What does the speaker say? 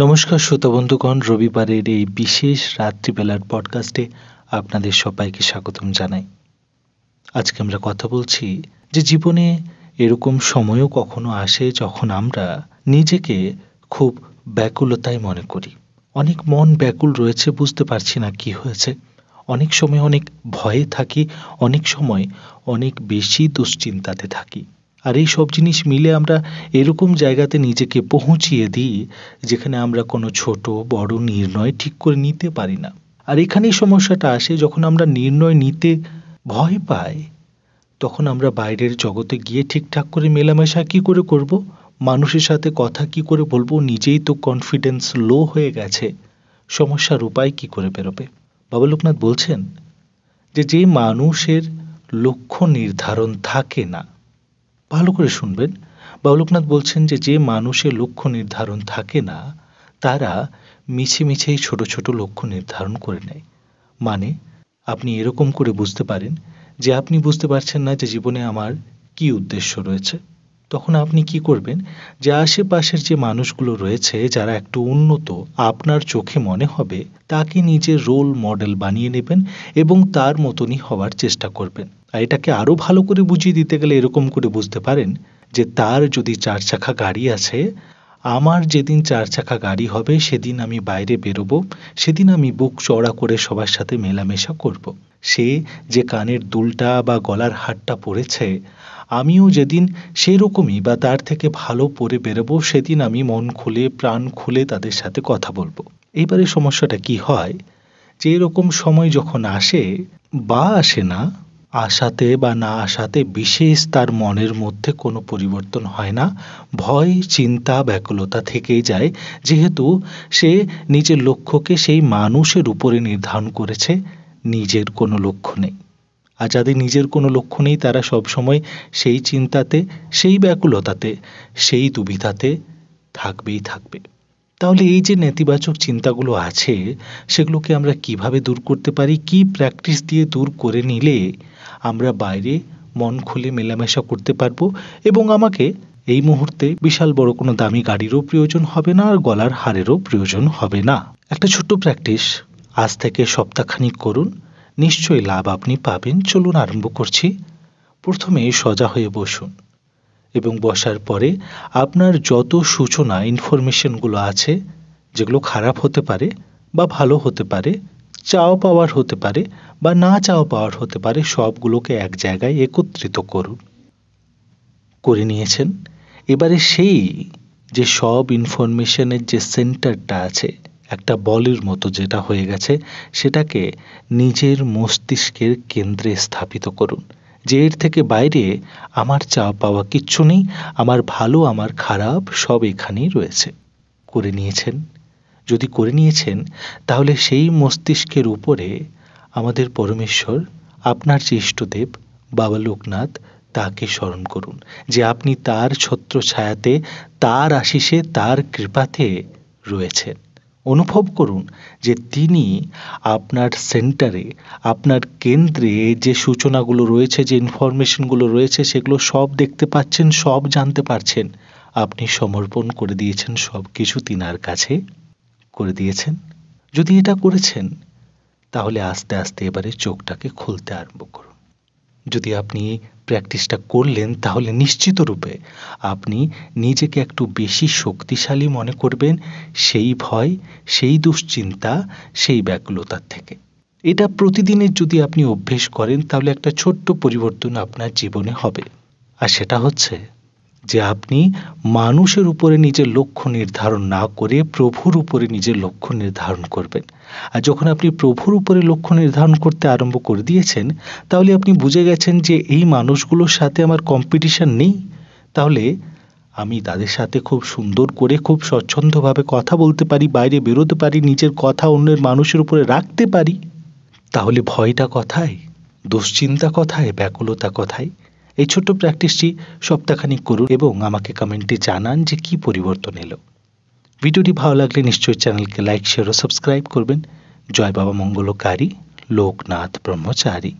নমস্কার শ্রোতা বন্ধুগণ রবিবারের এই বিশেষ রাত্রিবেলার পডকাস্টে আপনাদের সবাইকে স্বাগতম জানাই আজকে আমরা কথা বলছি যে জীবনে এরকম সময়ও কখনো আসে যখন আমরা নিজেকে খুব ব্যাকুলতায় মনে করি অনেক মন ব্যাকুল রয়েছে বুঝতে পারছি না কি হয়েছে অনেক সময় অনেক ভয়ে থাকি অনেক সময় অনেক বেশি দুশ্চিন্তাতে থাকি আর এই সব জিনিস মিলে আমরা এরকম জায়গাতে নিজেকে পৌঁছিয়ে দিই যেখানে আমরা কোনো ছোট বড় নির্ণয় ঠিক করে নিতে পারি না আর এখানেই সমস্যাটা আসে যখন আমরা নির্ণয় নিতে ভয় পাই তখন আমরা বাইরের জগতে গিয়ে ঠিকঠাক করে মেলামেশা কি করে করব মানুষের সাথে কথা কি করে বলবো নিজেই তো কনফিডেন্স লো হয়ে গেছে সমস্যার উপায় কি করে বেরোবে বাবা লোকনাথ বলছেন যে যে মানুষের লক্ষ্য নির্ধারণ থাকে না ভালো করে শুনবেন লোকনাথ বলছেন যে যে মানুষের লক্ষ্য নির্ধারণ থাকে না তারা মিছে মিছেই ছোট ছোট লক্ষ্য নির্ধারণ করে নেয় মানে আপনি এরকম করে বুঝতে পারেন যে আপনি বুঝতে পারছেন না যে জীবনে আমার কি উদ্দেশ্য রয়েছে তখন আপনি কি করবেন যে আশেপাশের যে মানুষগুলো রয়েছে যারা একটু উন্নত আপনার চোখে মনে হবে তাকে নিজের রোল মডেল বানিয়ে নেবেন এবং তার মতনই হওয়ার চেষ্টা করবেন আর এটাকে আরও ভালো করে বুঝিয়ে দিতে গেলে এরকম করে বুঝতে পারেন যে তার যদি চার চাকা গাড়ি আছে আমার যেদিন চার চাকা গাড়ি হবে সেদিন আমি বাইরে বেরোবো সেদিন আমি বুক চড়া করে সবার সাথে মেলামেশা করব। সে যে কানের দুলটা বা গলার হাটটা পড়েছে আমিও যেদিন সেরকমই বা তার থেকে ভালো পরে বেরোবো সেদিন আমি মন খুলে প্রাণ খুলে তাদের সাথে কথা বলবো এইবারে সমস্যাটা কি হয় যে এরকম সময় যখন আসে বা আসে না আসাতে বা না আসাতে বিশেষ তার মনের মধ্যে কোনো পরিবর্তন হয় না ভয় চিন্তা ব্যাকুলতা থেকেই যায় যেহেতু সে নিজের লক্ষ্যকে সেই মানুষের উপরে নির্ধারণ করেছে নিজের কোনো লক্ষ্য নেই আর যাদের নিজের কোনো লক্ষ্য নেই তারা সবসময় সেই চিন্তাতে সেই ব্যাকুলতাতে সেই দুবিধাতে থাকবেই থাকবে তাহলে এই যে নেতিবাচক চিন্তাগুলো আছে সেগুলোকে আমরা কিভাবে দূর করতে পারি কি প্র্যাকটিস দিয়ে দূর করে নিলে আমরা বাইরে মন খুলে মেলামেশা করতে পারবো এবং আমাকে এই মুহূর্তে বিশাল বড় কোনো দামি গাড়িরও প্রয়োজন হবে না আর গলার হারেরও প্রয়োজন হবে না একটা ছোট্ট প্র্যাকটিস আজ থেকে সপ্তাহখানিক করুন নিশ্চয়ই লাভ আপনি পাবেন চলুন আরম্ভ করছি প্রথমে সজা হয়ে বসুন এবং বসার পরে আপনার যত সূচনা ইনফরমেশনগুলো আছে যেগুলো খারাপ হতে পারে বা ভালো হতে পারে চাও পাওয়ার হতে পারে বা না চাওয়া পাওয়ার হতে পারে সবগুলোকে এক জায়গায় একত্রিত করুন করে নিয়েছেন এবারে সেই যে সব ইনফরমেশনের যে সেন্টারটা আছে একটা বলের মতো যেটা হয়ে গেছে সেটাকে নিজের মস্তিষ্কের কেন্দ্রে স্থাপিত করুন যে এর থেকে বাইরে আমার চা পাওয়া কিচ্ছু নেই আমার ভালো আমার খারাপ সব এখানেই রয়েছে করে নিয়েছেন যদি করে নিয়েছেন তাহলে সেই মস্তিষ্কের উপরে আমাদের পরমেশ্বর আপনার চেষ্টদেব বাবা লোকনাথ তাকে স্মরণ করুন যে আপনি তার ছত্র ছায়াতে তার আশিসে তার কৃপাতে রয়েছেন অনুভব করুন যে তিনি আপনার সেন্টারে আপনার কেন্দ্রে যে সূচনাগুলো রয়েছে যে ইনফরমেশনগুলো রয়েছে সেগুলো সব দেখতে পাচ্ছেন সব জানতে পারছেন আপনি সমর্পণ করে দিয়েছেন সব কিছু তিনার কাছে করে দিয়েছেন যদি এটা করেছেন তাহলে আস্তে আস্তে এবারে চোখটাকে খুলতে আরম্ভ করুন যদি আপনি প্র্যাকটিসটা করলেন তাহলে নিশ্চিতরূপে আপনি নিজেকে একটু বেশি শক্তিশালী মনে করবেন সেই ভয় সেই দুশ্চিন্তা সেই ব্যাকুলতার থেকে এটা প্রতিদিনের যদি আপনি অভ্যেস করেন তাহলে একটা ছোট্ট পরিবর্তন আপনার জীবনে হবে আর সেটা হচ্ছে যে আপনি মানুষের উপরে নিজের লক্ষ্য নির্ধারণ না করে প্রভুর উপরে নিজের লক্ষ্য নির্ধারণ করবেন আর যখন আপনি প্রভুর উপরে লক্ষ্য নির্ধারণ করতে আরম্ভ করে দিয়েছেন তাহলে আপনি বুঝে গেছেন যে এই মানুষগুলোর সাথে আমার কম্পিটিশন নেই তাহলে আমি তাদের সাথে খুব সুন্দর করে খুব স্বচ্ছন্দভাবে কথা বলতে পারি বাইরে বেরোতে পারি নিজের কথা অন্যের মানুষের উপরে রাখতে পারি তাহলে ভয়টা কথায় দুশ্চিন্তা কথায় ব্যাকুলতা কথায় এই ছোট্ট প্র্যাকটিসটি সপ্তাহখানিক করুন এবং আমাকে কমেন্টে জানান যে কি পরিবর্তন এলো ভিডিওটি ভালো লাগলে নিশ্চয়ই চ্যানেলকে লাইক শেয়ার ও সাবস্ক্রাইব করবেন জয় বাবা মঙ্গলকারী লোকনাথ ব্রহ্মচারী